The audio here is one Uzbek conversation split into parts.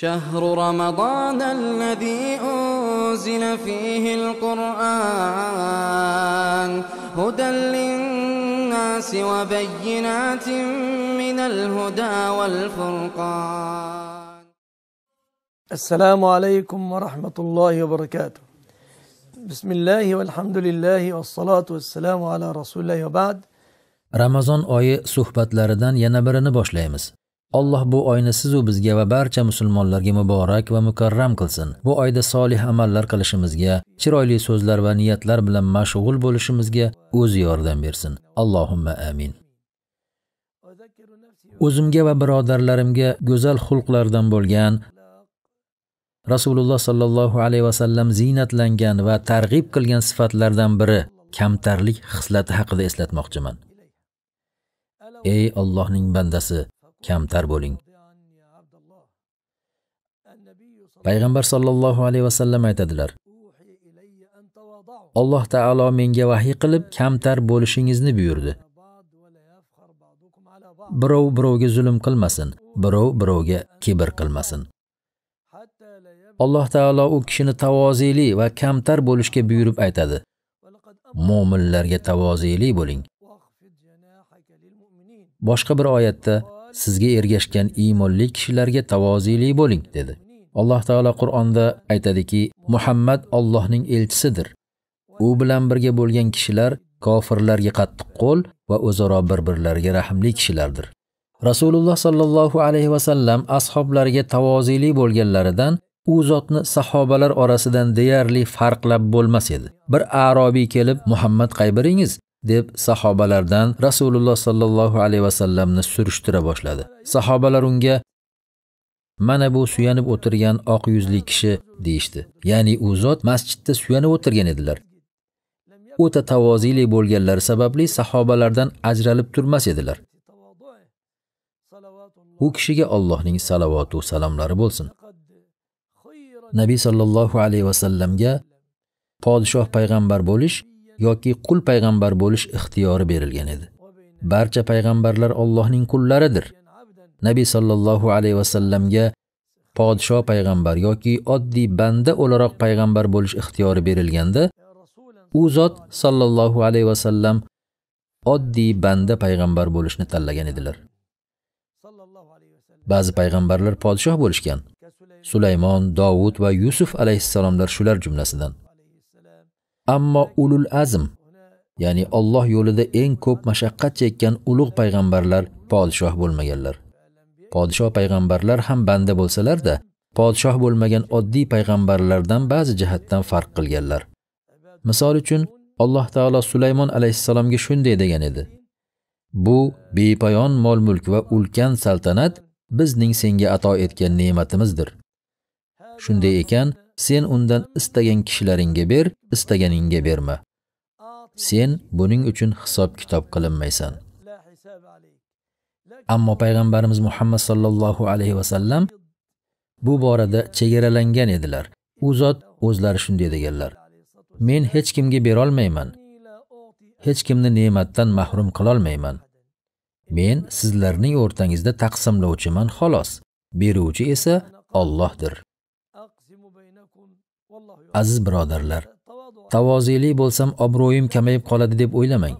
شهر رمضان الذي أنزل فيه القرآن هدى للناس وبينات من الهدى والفرقان السلام عليكم ورحمة الله وبركاته بسم الله والحمد لله والصلاة والسلام على رسول الله وبعد رمضان صحبت لردن ينبرن باش boshlaymiz alloh bu oyni sizu bizga va barcha musulmonlarga muborak va mukarram qilsin bu oyda solih amallar qilishimizga chiroyli so'zlar va niyatlar bilan mashg'ul bo'lishimizga o'zi yordam bersin allohumma amin o'zimga va birodarlarimga go'zal xulqlardan bo'lgan rasululloh sollallohu alayhi vasallam ziynatlangan va targ'ib qilgan sifatlardan biri kamtarlik xislati haqida eslatmoqchiman ey ollohning bandasi kamtar bo'ling payg'ambar sollallohu alayhi vasallam aytadilar alloh taolo menga vahiy qilib kamtar bo'lishingizni buyurdi birov birovga zulm qilmasin birov birovga kibr qilmasin alloh taolo u kishini tavoziyli va kamtar bo'lishga buyurib aytadi mo'minlarga tavoziyli bo'ling boshqa bir oyatda sizga ergashgan iymonli kishilarga tavozili bo'ling dedi alloh taolo qur'onda aytadiki muhammad ollohning elchisidir u bilan birga bo'lgan kishilar kofirlarga qattiq qo'l va o'zaro bir birlariga rahmli kishilardir rasululloh sollallohu alayhi vasallam ashoblariga tavozili bo'lganlaridan u zotni sahobalar orasidan deyarli farqlab bo'lmas edi bir arobiy kelib muhammad qaybiringiz deb sahobalardan rasululloh sollallohu alayhi vasallamni surishtira boshladi sahobalar unga mana bu suyanib o'tirgan oq yuzli kishi deyishdi ya'ni u zot masjidda suyanib o'tirgan edilar o'ta tavoziyli bo'lganlari sababli sahobalardan ajralib turmas edilar u kishiga allohning salovatu salomlari bo'lsin nabiy sollallohu alayhi vasallamga podshoh payg'ambar bo'lish yoki qul payg'ambar bo'lish ixtiyori berilgan edi barcha payg'ambarlar Allohning kullaridir nabiy sollallohu alayhi vasallamga podsho payg'ambar yoki oddiy banda o'laroq payg'ambar bo'lish ixtiyori berilganda u zot sollallohu alayhi vasallam oddiy banda payg'ambar bo'lishni tanlagan edilar ba'zi payg'ambarlar podshoh bo'lishgan sulaymon dovud va yusuf alayhissalomlar shular jumlasidan ammo ulul azm ya'ni Alloh yo'lida eng ko'p mashaqqat chekkan ulug' payg'ambarlar podshoh bo'lmaganlar podshoh payg'ambarlar ham banda bo'lsalarda podshoh bo'lmagan oddiy payg'ambarlardan ba'zi jihatdan farq qilganlar misol uchun alloh taolo sulaymon alayhissalomga shunday degan edi bu bepayon mol mulk va ulkan saltanat bizning senga ato etgan ne'matimizdir shunday ekan sen undan istagan kishilaringga ber istaganingga berma sen buning uchun hisob kitob qilinmaysan ammo payg'ambarimiz muhammad sollallohu alayhi vasallam bu borada chegaralangan edilar u zot o'zlari shunday deganlar men hech kimga berolmayman hech kimni ne'matdan mahrum qilolmayman men sizlarning o'rtangizda taqsimlovchiman xolos beruvchi esa Allohdir aziz birodarlar tavoziyli bo'lsam obro'yim kamayib qoladi deb o'ylamang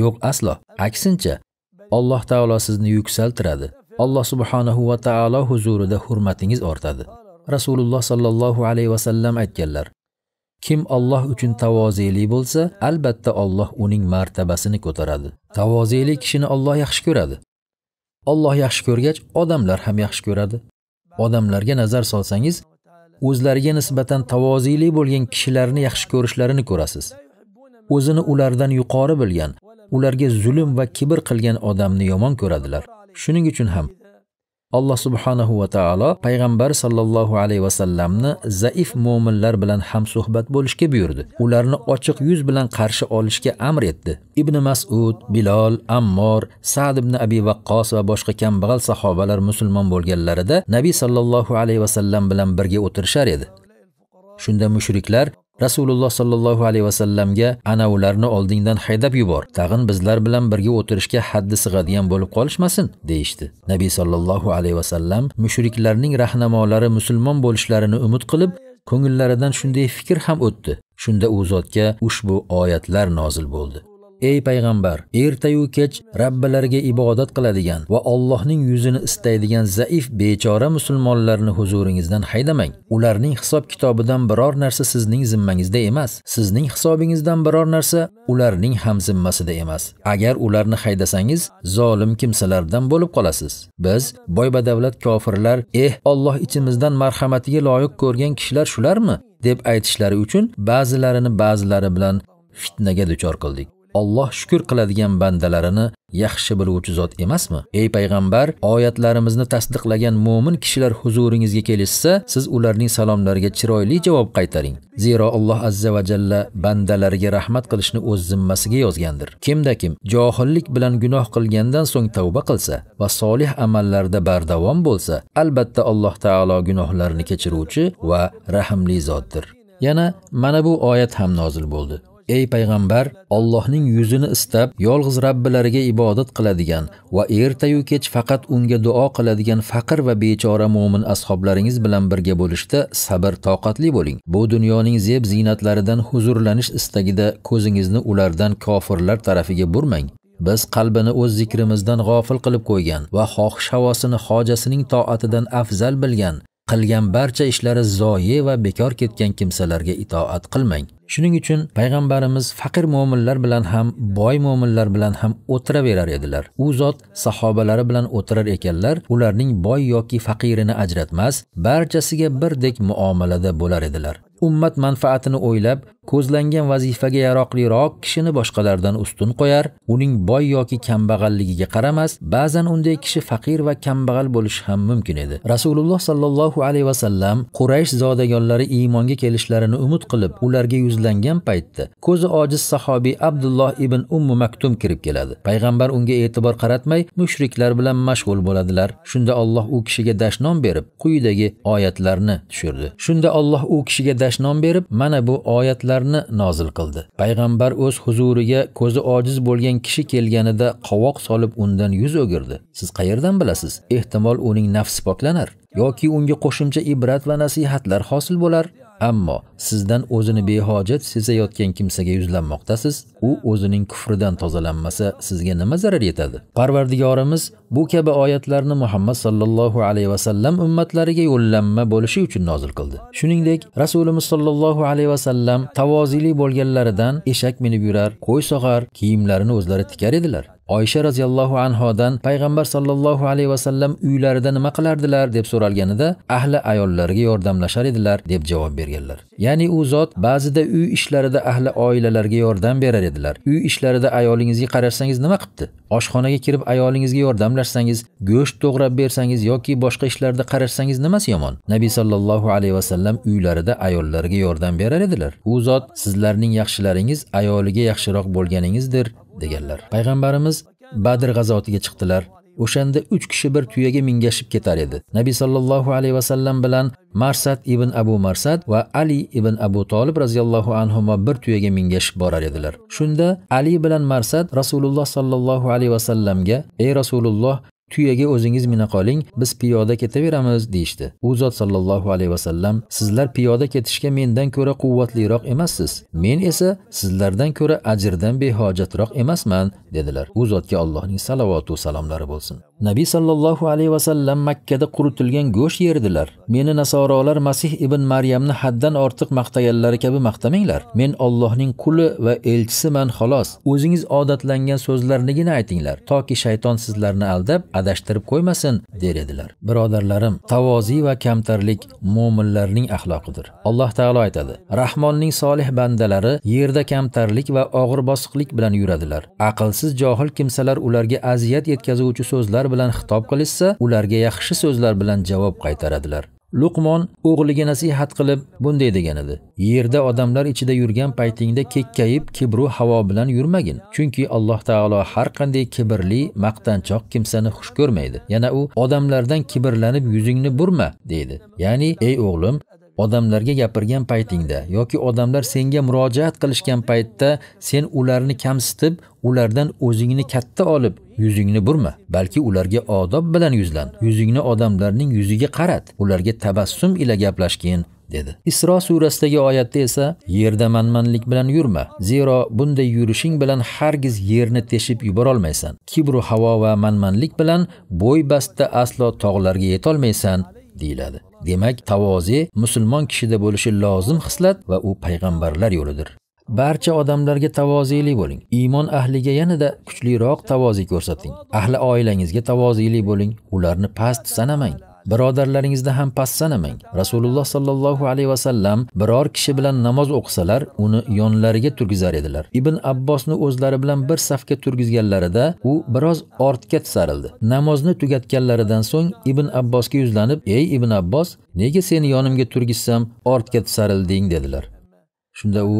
yo'q aslo aksincha alloh taolo sizni yuksaltiradi alloh subhanahu va taolo huzurida hurmatingiz ortadi rasululloh sollallohu alayhi vasallam aytganlar kim olloh uchun tavoziyli bo'lsa albatta olloh uning martabasini ko'taradi tavoziyli kishini olloh yaxshi ko'radi olloh yaxshi ko'rgach odamlar ham yaxshi ko'radi odamlarga nazar solsangiz o'zlariga nisbatan tavozili bo'lgan kishilarni yaxshi ko'rishlarini ko'rasiz o'zini ulardan yuqori bilgan ularga zulm va kibr qilgan odamni yomon ko'radilar shuning uchun ham alloh subhanahu va taolo payg'ambar sollallohu alayhi vasallamni zaif mo'minlar bilan hamsuhbat bo'lishga buyurdi ularni ochiq yuz bilan qarshi olishga amr etdi ibn masud bilol ammor sad ibn abi vaqqos va boshqa kambag'al sahobalar musulmon bo'lganlarida nabiy sollallohu alayhi vasallam bilan birga o'tirishar edi shunda mushriklar rasululloh sollallohu alayhi vasallamga ana ularni oldingdan haydab yubor tag'in bizlar bilan birga o'tirishga haddi sig'adigan bo'lib qolishmasin deyishdi nabiy sollallohu alayhi vasallam mushriklarning rahnamolari musulmon bo'lishlarini umid qilib ko'ngillaridan shunday fikr ham o'tdi shunda u zotga ushbu oyatlar nozil bo'ldi ey payg'ambar ertayu kech rabbilariga ibodat qiladigan va Allohning yuzini istaydigan zaif bechora musulmonlarni huzuringizdan haydamang ularning hisob kitobidan biror narsa sizning zimmangizda emas sizning hisobingizdan biror narsa ularning ham zimmasida emas agar ularni haydasangiz zolim kimsalardan bo'lib qolasiz biz boybadavlat kofirlar eh Alloh ichimizdan marhamatiga loyiq ko'rgan kishilar shularmi deb aytishlari uchun ba'zilarini ba'zilari bilan fitnaga duchor qildik Alloh shukr qiladigan bandalarini yaxshi biluvchi zot emasmi? Ey payg'ambar, oyatlarimizni tasdiqlagan mu'min kishilar huzuringizga kelishsa, siz ularning salomlariga chiroyli javob qaytaring. Zero Alloh azza va jalla bandalariga rahmat qilishni o'z zimmasiga yozgandir. Kimda kim johillik bilan gunoh qilgandan so'ng tavba qilsa va solih amallarda bardavom bo'lsa, albatta Alloh taolo gunohlarini kechiruvchi va rahimli zotdir. Yana mana bu oyat ham nozil bo'ldi. ey payg'ambar Allohning yuzini istab yolg'iz Rabbilariga ibodat qiladigan va ertayu kech faqat unga duo qiladigan faqir va bechora mo'min ashoblaringiz bilan birga bo'lishda sabr toqatli bo'ling. Bu dunyoning zeb ziynatlaridan huzurlanish istagida ko'zingizni ulardan kofirlar tarafiga burmang. biz qalbini o'z zikrimizdan g'ofil qilib qo'ygan va xohish havosini hojasining toatidan afzal bilgan qilgan barcha ishlari zoye va bekor ketgan kimsalarga itoat qilmang shuning uchun payg'ambarimiz faqir mo'minlar bilan ham boy mo'minlar bilan ham o'tiraverar edilar u zot sahobalari bilan o'tirar ekanlar ularning boy yoki faqirini ajratmas barchasiga birdek muomalada bo'lar edilar ummat manfaatini o'ylab ko'zlangan vazifaga yaroqliroq kishini boshqalardan ustun qo'yar uning boy yoki kambag'alligiga qaramas ba'zan unday kishi faqir va kambag'al bo'lishi ham mumkin edi rasululloh sollallohu alayhi vasallam quraysh zodagonlari iymonga kelishlarini umid qilib ularga yuz ojizlangan paytda ko'zi ojiz sahobiy abdulloh ibn ummu maktum kirib keladi payg'ambar unga e'tibor qaratmay mushriklar bilan mashg'ul bo'ladilar shunda olloh u kishiga dashnom berib quyidagi oyatlarni tushirdi shunda olloh u kishiga dashnom berib mana bu oyatlarni nozil qildi payg'ambar o'z huzuriga ko'zi ojiz bo'lgan kishi kelganida qovoq solib undan yuz o'girdi siz qayerdan bilasiz ehtimol uning nafsi poklanar yoki unga qo'shimcha ibrat va nasihatlar hosil bo'lar ammo sizdan o'zini behojat sezayotgan kimsaga yuzlanmoqdasiz u o'zining kufridan tozalanmasa sizga nima zarar yetadi parvardigorimiz bu kabi oyatlarni muhammad sollallohu alayhi vasallam ummatlariga yo'llanma bo'lishi uchun nozil qildi shuningdek rasulimiz sollallohu alayhi vasallam tavozili bo'lganlaridan eshak minib yurar qo'y sog'ar kiyimlarini o'zlari tikar edilar oysha roziyallohu anhodan payg'ambar sollallohu alayhi vasallam uylarida nima qilardilar deb so'ralganida ahli ayollariga yordamlashar edilar deb javob berganlar ya'ni u zot ba'zida uy ishlarida ahli oilalarga yordam berar edilar uy ishlarida ayolingizga qarashsangiz nima qilibdi oshxonaga kirib ayolingizga yordamlashsangiz go'sht to'g'rab bersangiz yoki boshqa ishlarda qarashsangiz nimasi yomon nabiy sollallohu alayhi vasallam uylarida ayollarga yordam berar edilar u zot sizlarning yaxshilaringiz ayoliga yaxshiroq bo'lganingizdir deganlar payg'ambarimiz badr g'azotiga chiqdilar o'shanda uch kishi bir tuyaga mingashib ketar edi nabiy sollallohu alayhi vasallam bilan marsad ibn abu marsad va ali ibn abu tolib roziyallohu anhu bir tuyaga mingashib borar edilar shunda ali bilan marsad rasululloh sollallohu alayhi vasallamga ey rasululloh tuyaga o'zingiz mina qoling biz piyoda ketaveramiz deyishdi u zot sollallohu alayhi vasallam sizlar piyoda ketishga mendan ko'ra quvvatliroq emassiz men esa sizlardan ko'ra ajrdan behojatroq emasman dedilar u zotga allohning salovatu salomlari bo'lsin nabiy sollallohu alayhi vasallam makkada quritilgan go'sht yerdilar meni nasorolar masih ibn maryamni haddan ortiq maqtaganlari kabi maqtamanglar men ollohning quli va elchisiman xolos o'zingiz odatlangan so'zlarnigina aytinglar toki shayton sizlarni aldab adashtirib qo'ymasin der edilar birodarlarim tavoziy va kamtarlik mo'minlarning axloqidir alloh taolo aytadi rahmonning solih bandalari yerda kamtarlik va og'ir bosiqlik bilan yuradilar aqlsiz johil kimsalar ularga aziyat yetkazuvchi so'zlar bilan xitob qilishsa ularga yaxshi so'zlar bilan javob qaytaradilar luqmon o'g'liga nasihat qilib bunday degan edi yerda odamlar ichida yurgan paytingda kekkayib kibru havo bilan yurmagin chunki alloh taolo har qanday kibrli maqtanchoq kimsani xush ko'rmaydi yana u odamlardan kibrlanib yuzingni burma deydi ya'ni ey o'g'lim odamlarga gapirgan paytingda yoki odamlar senga murojaat qilishgan paytda sen ularni kamsitib ulardan o'zingni katta olib yuzingni burma balki ularga odob bilan yuzlan yuzingni odamlarning yuziga qarat ularga tabassum ila gaplashgin dedi isro surasidagi oyatda esa yerda manmanlik bilan yurma zero bunday yurishing bilan hargiz yerni teshib yuborolmaysan kibru havo va manmanlik bilan bo'y basta aslo tog'larga yetolmaysan deyiladi demak tavoze musulmon kishida bo'lishi lozim xislat va u payg'ambarlar yo'lidir barcha odamlarga tavozili bo'ling iymon ahliga yanada kuchliroq tavozi ko'rsating ahli oilangizga tavozili bo'ling ularni past sanamang birodarlaringizda ham sanamang rasululloh sollallohu alayhi vasallam biror kishi bilan namoz o'qisalar uni yonlariga turgizar edilar ibn abbosni o'zlari bilan bir safga turgizganlarida u biroz ortga tisarildi namozni tugatganlaridan so'ng ibn abbosga yuzlanib ey ibn abbos nega seni yonimga turgizsam ortga tisarilding dedilar shunda u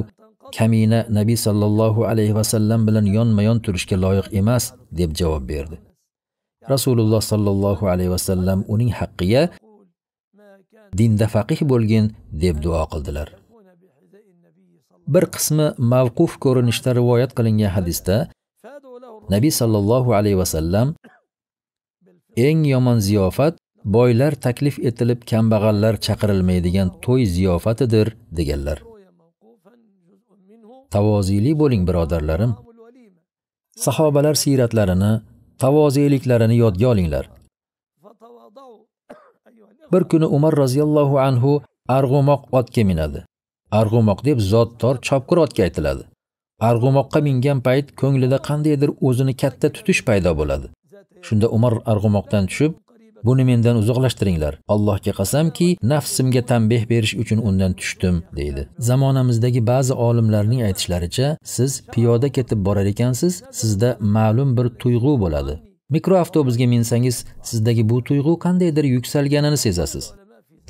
kamina nabiy sollallohu alayhi vasallam bilan yonma yon turishga loyiq emas deb javob berdi rasululloh sollallohu alayhi vasallam uning haqqiga dinda faqih bo'lgin deb duo qildilar bir qismi mavquf ko'rinishda rivoyat qilingan hadisda nabiy sollallohu alayhi vasallam eng yomon ziyofat boylar taklif etilib kambag'allar chaqirilmaydigan to'y ziyofatidir deganlar tavoziyli bo'ling birodarlarim sahobalar siyratlarini tavoziyliklarini yodga olinglar bir kuni umar roziyallohu anhu arg'umoq otga minadi arg'umoq deb tor chopqir otga aytiladi arg'umoqqa mingan payt ko'nglida qandaydir o'zini katta tutish paydo bo'ladi shunda umar arg'umoqdan tushib buni mendan uzoqlashtiringlar allohga qasamki nafsimga tanbeh berish uchun undan tushdim deydi zamonamizdagi ba'zi olimlarning aytishlaricha siz piyoda ketib borar ekansiz sizda ma'lum bir tuyg'u bo'ladi mikroavtobusga minsangiz sizdagi bu tuyg'u qandaydir yuksalganini sezasiz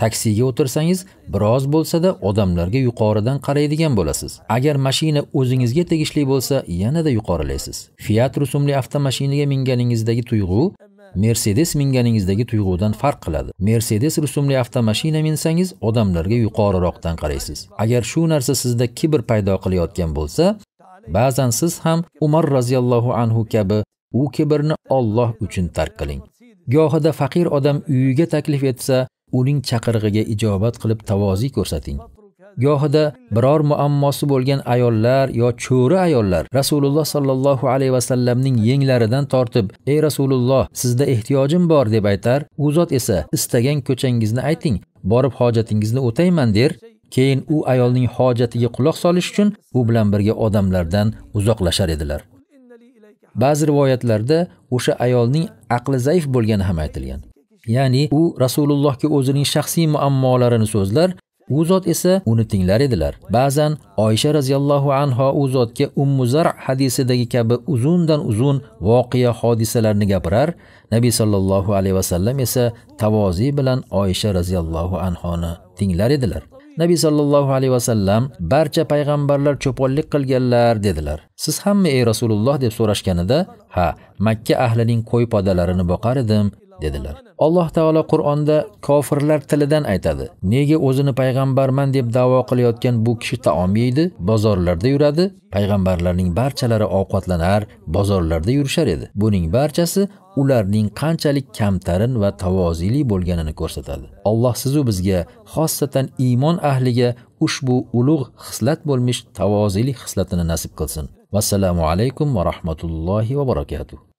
taksiga o'tirsangiz biroz bo'lsada odamlarga yuqoridan qaraydigan bo'lasiz agar mashina o'zingizga tegishli bo'lsa yanada yuqorilaysiz fiat rusumli avtomashinaga minganingizdagi tuyg'u mercedes minganingizdagi tuyg'udan farq qiladi mercedes rusumli avtomashina minsangiz odamlarga yuqoriroqdan qaraysiz agar shu narsa sizda kibr paydo qilayotgan bo'lsa ba'zan siz ham umar roziyallohu anhu kabi u kibrni olloh uchun tark qiling gohida faqir odam uyiga taklif etsa uning chaqirig'iga ijobat qilib tavoziy ko'rsating gohida biror muammosi bo'lgan ayollar yo cho'ri ayollar rasululloh sollallohu alayhi vasallamning yenglaridan tortib ey rasululloh sizda ehtiyojim bor deb aytar u zot esa istagan ko'changizni ayting borib hojatingizni o'tayman der keyin u ayolning hojatiga quloq solish uchun u bilan birga odamlardan uzoqlashar edilar ba'zi rivoyatlarda o'sha ayolning aqli zaif bo'lgani ham aytilgan ya'ni u rasulullohga o'zining shaxsiy muammolarini so'zlar u zot esa uni tinglar edilar ba'zan oysha roziyallohu anho u zotga ummu zar hadisidagi kabi uzundan uzun voqea hodisalarni gapirar nabiy sollallohu alayhi vasallam esa tavoziy bilan oysha roziyallohu anhoni tinglar edilar nabiy sollallohu alayhi vasallam barcha payg'ambarlar cho'ponlik qilganlar dedilar siz hammi ey rasululloh deb so'rashganida ha makka ahlining qo'y podalarini boqar edim dedilar alloh taolo qur'onda kofirlar tilidan aytadi nega o'zini payg'ambarman deb da'vo qilayotgan bu kishi taom yeydi bozorlarda yuradi payg'ambarlarning barchalari ovqatlanar bozorlarda yurishar edi buning barchasi ularning qanchalik kamtarin va tavozili bo'lganini ko'rsatadi alloh sizu bizga xossatan iymon ahliga ushbu ulug' xislat bo'lmish tavozili xislatini nasib qilsin vassalomu alaykum va rahmatullohi va barakatuh